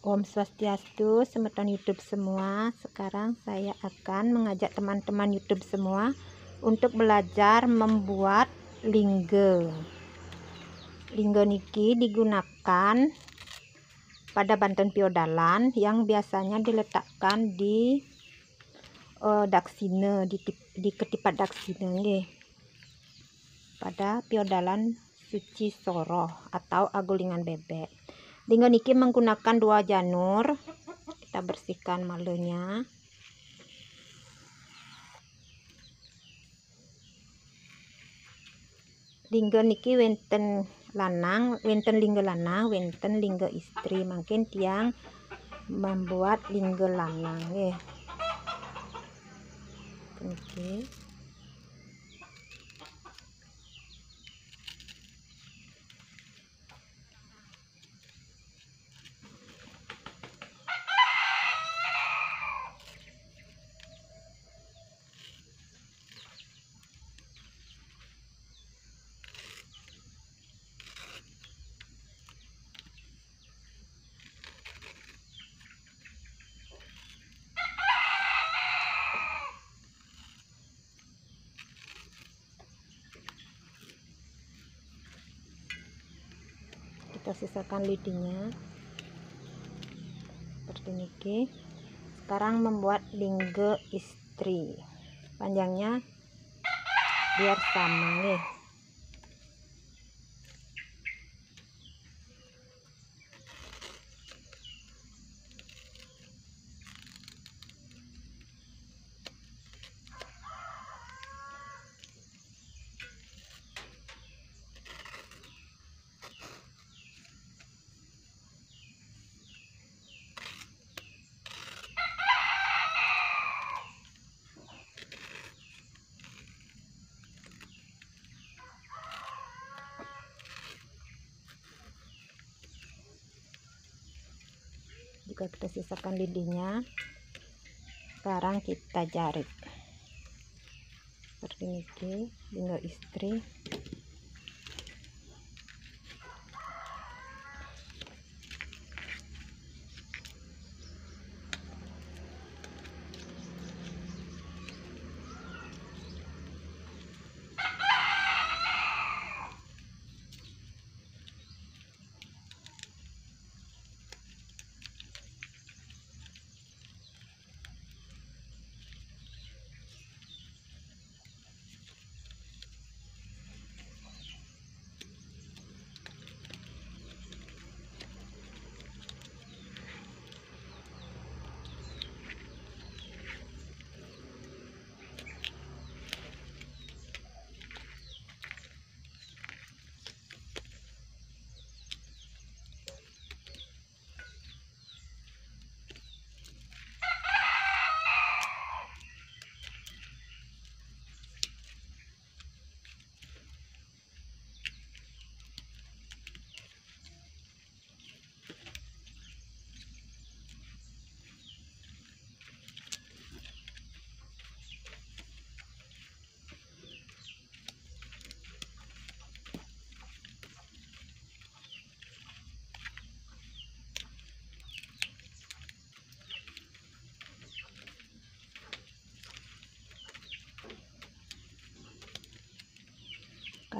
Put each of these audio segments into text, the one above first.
Om Swastiastu, semeton YouTube semua. Sekarang saya akan mengajak teman-teman YouTube semua untuk belajar membuat lingge. Lingge niki digunakan pada banten piodalan yang biasanya diletakkan di uh, daksine di, di ketipat daksine Pada piodalan suci soroh atau agulingan bebek dengan Niki menggunakan dua janur kita bersihkan malunya lingga niki wenten lanang wenten lingga lanang wenten lingga istri mungkin tiang membuat lingga lanang eh Okay. kita sisakan lidinya seperti ini sekarang membuat lingge istri panjangnya biar sama nih juga kita sisakan lidinya sekarang kita jarit seperti ini tinggal istri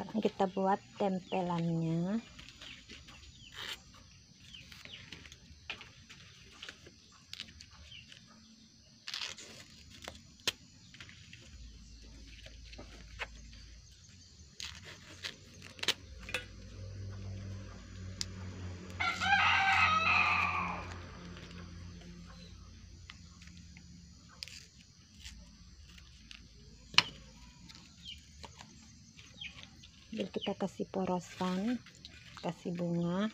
sekarang kita buat tempelannya kita kasih porosan kasih bunga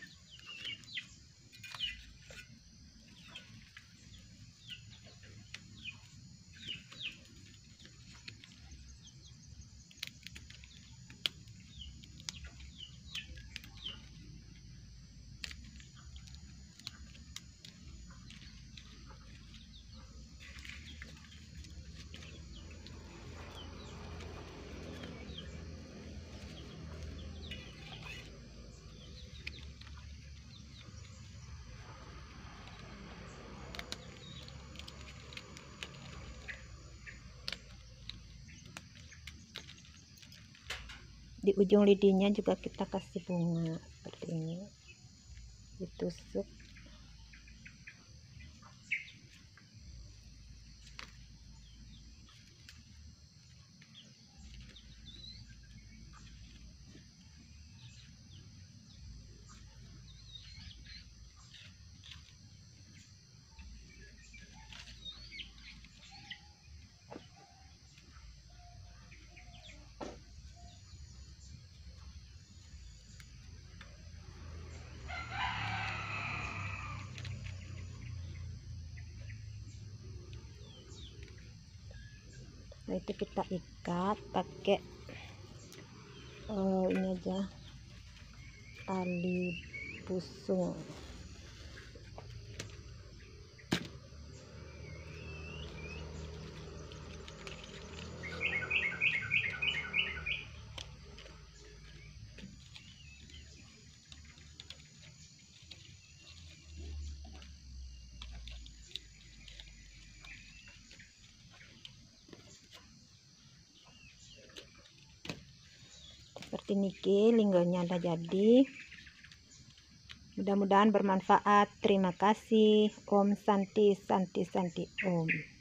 di ujung lidinya juga kita kasih bunga seperti ini ditusuk nah itu kita ikat pakai uh, ini aja tali busung seperti niki linggonya udah jadi mudah-mudahan bermanfaat terima kasih Om Santi Santi Santi Om